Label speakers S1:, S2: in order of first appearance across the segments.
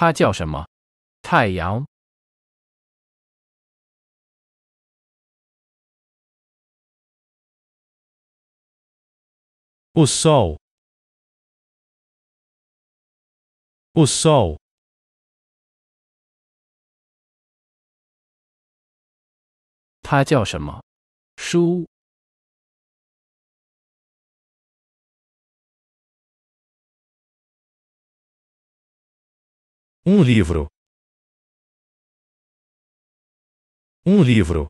S1: 它叫什么？太阳。O sol. O sol. 他叫什么？书。Um livro. Um livro.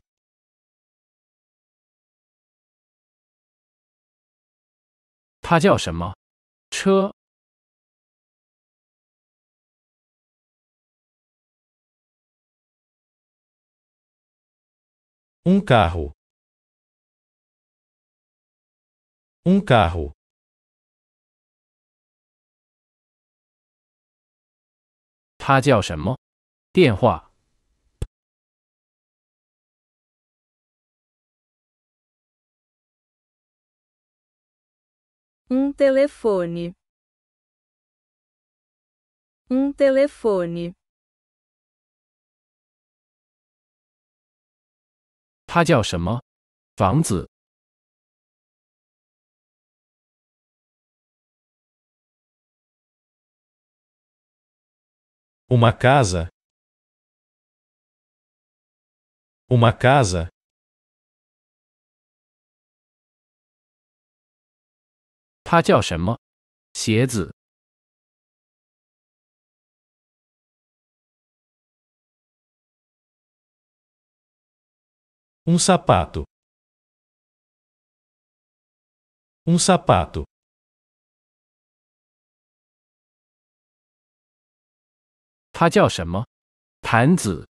S1: Um carro. Um carro. 他叫什么？电话。Um telefone. Um telefone. 他叫什么？房子。Uma casa. Uma casa. Um sapato. Um sapato. 他叫什么？盘子。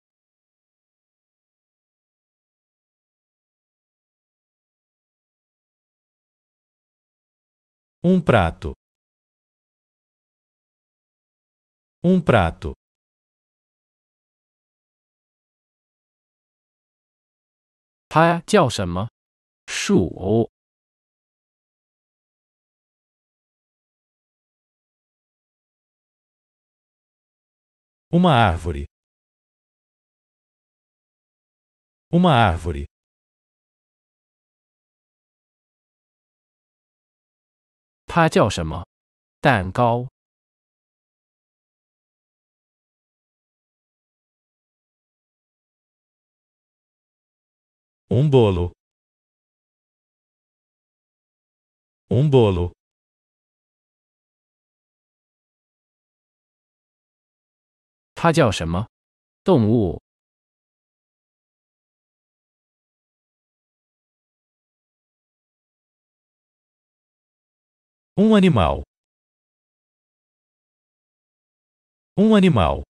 S1: Um prato. Um prato. 他叫什么？鼠。Uma árvore. Uma árvore. Um bolo. Um bolo. 它叫什么动物？Um animal. Um animal.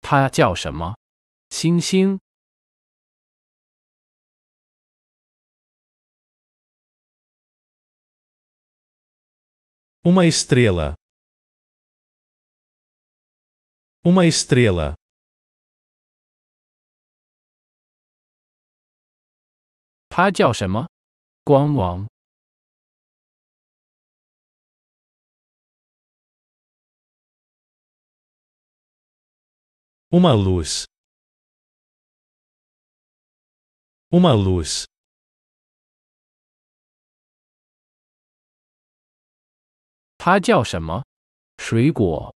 S1: 它叫什么？星星。Uma estrela. Uma estrela. Uma luz. Uma luz. 它叫什么？水果。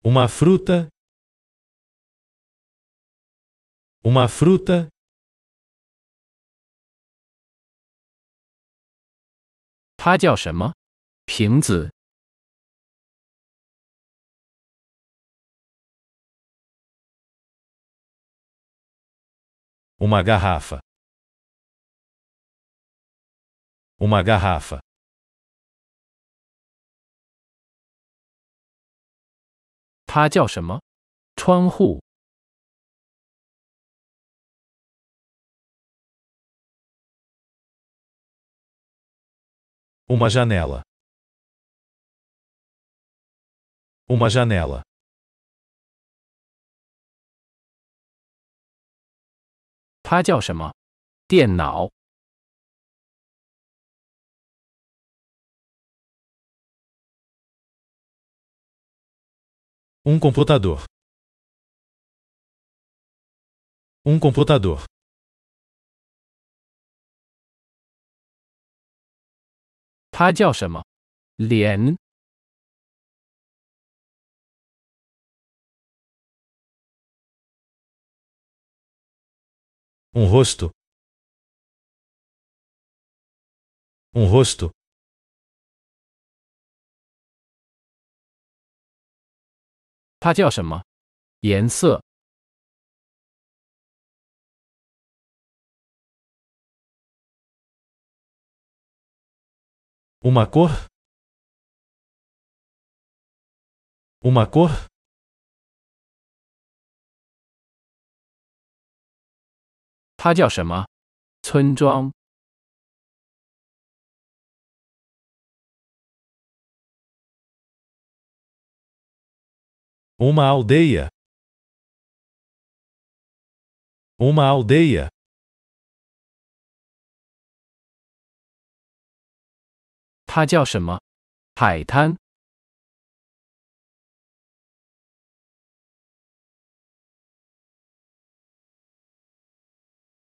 S1: uma fruta uma fruta 它叫什么？瓶子。Uma garrafa. Uma garrafa. Uma janela. Uma janela. 它叫什么？电脑。Um computador. Um computador. 它叫什么？连。um rosto, um rosto. Uma cor, uma cor. 它叫什么？村庄。Uma aldeia。Uma aldeia。它叫什么？海滩。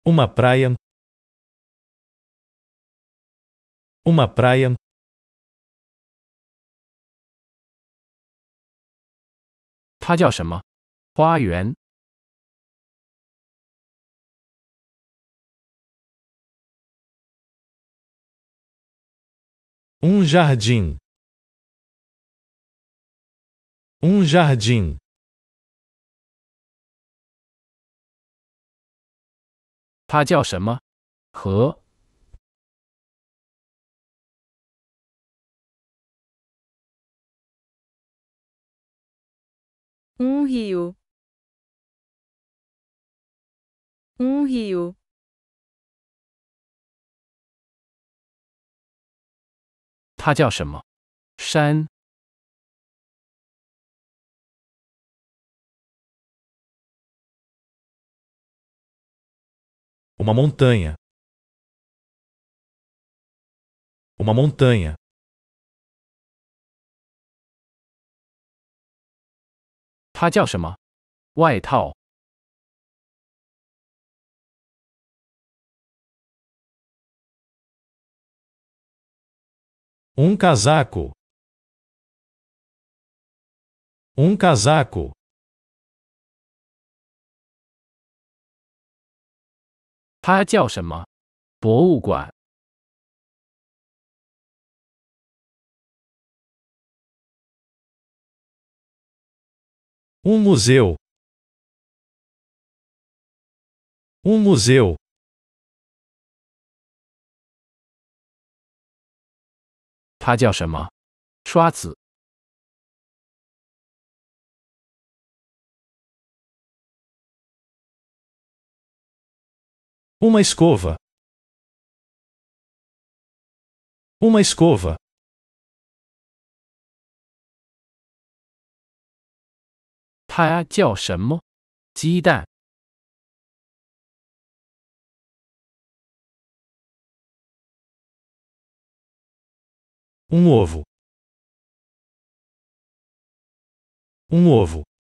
S1: Uma praia. Uma praia. Er um jardim. Um jardim. 它叫什么河？Um rio，um rio。它叫什么山？Uma montanha. Uma montanha. Um casaco. Um casaco. 它叫什么？博物馆。Um museu. Um museu. 它叫什么？刷子。Uma escova. Uma escova. Tá 叫什么?鸡蛋. Um ovo. Um ovo.